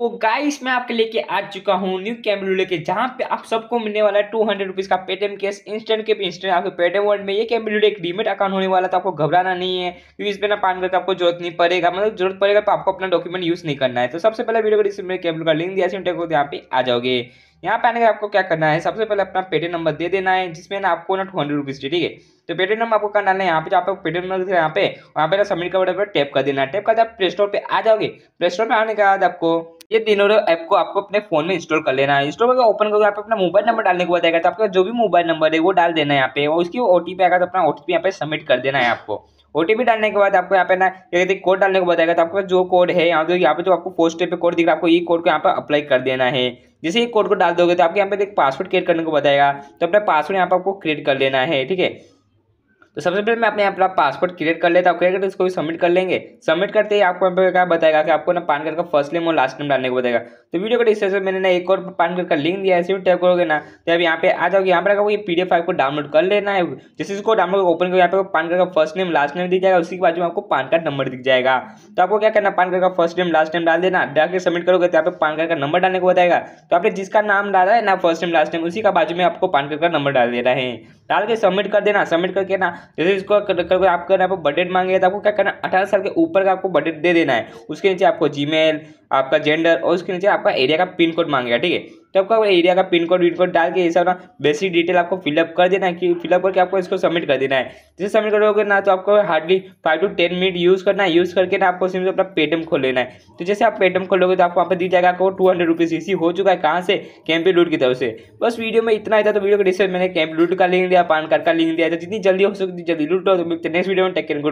तो गाइस मैं आपके लेके आ चुका हूँ न्यू कैमरू लेके जहाँ पे आप सबको मिलने वाला है टू हंड्रेड रुपीज़ का पेटीएम कैश इंस्टेंट के इंस्टेंट आपके पेटीएम वर्ल्ड में ये कैमरू एक डीमेट अकाउंट होने वाला तो आपको घबराना नहीं है क्योंकि इसमें ना पान करके आपको जरूरत नहीं पड़ेगा मतलब जरूरत पड़ेगा तो आपको अपना डॉक्यूमेंट यूज़ नहीं करना है तो सबसे पहले वीडियो को डिस्क्रिप्शन में कैमरू का लिंक दिया यहाँ पे आ जाओगे यहाँ पे आने के आपको क्या करना है सबसे पहले अपना पेटीएम नंबर दे देना है जिसमें ना आपको ना टू हंड्रेड रुपीज़ ठीक है तो पेटीएम नंबर आपको क्या डालना है यहाँ पे जो आपको पेटीएम नंबर दिख यहाँ पे वहाँ पे ना सबमिट का बटन पर टैप कर देना है टैप कर आप प्ले स्टोर पर आ जाओगे प्ले स्टोर पर आने के बाद आपको ये तीनों ऐप को आपको अपने फोन में इंस्टॉल कर लेना है इंस्टॉल करके ओपन करके आप अपना मोबाइल नंबर डालने के बाद तो आपका जो भी मोबाइल नंबर है वो डाल देना है यहाँ पे और उसकी ओ आएगा तो अपना ओ यहाँ पे सबमिट कर देना है आपको ओ डालने के बाद आपको यहाँ पे ना यदि कोड डालने को बताएगा तो आपके पास जो कोड है यहाँ पे यहाँ पे जो आपको पोस्ट पे कोड दिख रहा है आपको ये कोड को यहाँ पे अप्लाई कर देना है जैसे ये कोड को डाल दोगे तो आपके यहाँ पे एक पासवर्ड क्रिएट करने को बताएगा तो अपना पासवर्ड यहाँ पर आपको क्रिएट कर लेना है ठीक है तो सबसे पहले मैं अपने यहाँ पर पासपोर्ट क्रिएट कर लेता हूँ क्रिएट करते उसको भी सबमिट कर लेंगे सबमिट करते ही आपको यहाँ पर क्या बताएगा कि आपको ना पान कार्ड का फर्स्ट नेम और लास्ट नेम डालने को बताएगा तो वीडियो को डिस्क्रिप्शन में मैंने ना एक और पान कार्ड का लिंक दिया है इसे भी टैप करोगे ना तो अब यहाँ पे आ जाओगे यहाँ पर आपको पी डी आपको डाउनलोड कर लेना है जैसे इसको डाउनलोड ओपन करो यहाँ पर पान कार्ड का फर्स्ट नेम लास्ट नेम दिख जाएगा उसी के बाद में आपको पान कार्ड नंबर दिख जाएगा तो आपको क्या करना पान कार्ड का फर्स्ट नेम लास्ट नेम डाल देना डाल सबमिट करोगे तो यहाँ पर पान कार्ड का नंबर डालने को बताएगा तो आपने जिसका नाम डाला है ना फर्स्ट नेम लास्ट नेम उसी का बाजू में आपको पान कार्ड का नंबर डाल देना है डाल के सबमिट कर देना सबमिट करके ना जैसे इसको कर, कर, आपको ना आपको बजट मांगे तो आपको क्या करना अठारह साल के ऊपर का आपको बजट दे देना है उसके नीचे आपको जी आपका जेंडर और उसके नीचे आपका एरिया का पिन कोड मांगेगा ठीक है तो आपको एरिया का पिन कोड विन कोड डाल के ये सब ना बेसिक डिटेल आपको फिलअप कर देना है कि फिलअप करके आपको इसको सबमिट कर देना है जैसे सबमिट करोगे ना तो आपको hardly five to ten minute use करना है यूज़ करके ना आपको सिम से अपना पेटम खोल लेना है तो जैसे आप पेटम खोलोगे तो आपको वहाँ पर दी जाएगा आपको टू हंड्रेड रुपीज़ इसी हो चुका है कहाँ से कैंपी लूट की तरफ से बस वीडियो में इतना ही था तो वीडियो को डिस्कस मैंने कैंप लूट का लिंक दिया पान कार्ड का लिंक दिया था तो जितनी जल्दी हो सकती जल्दी लूट हो तो नेक्स्ट वीडियो में टेक गुड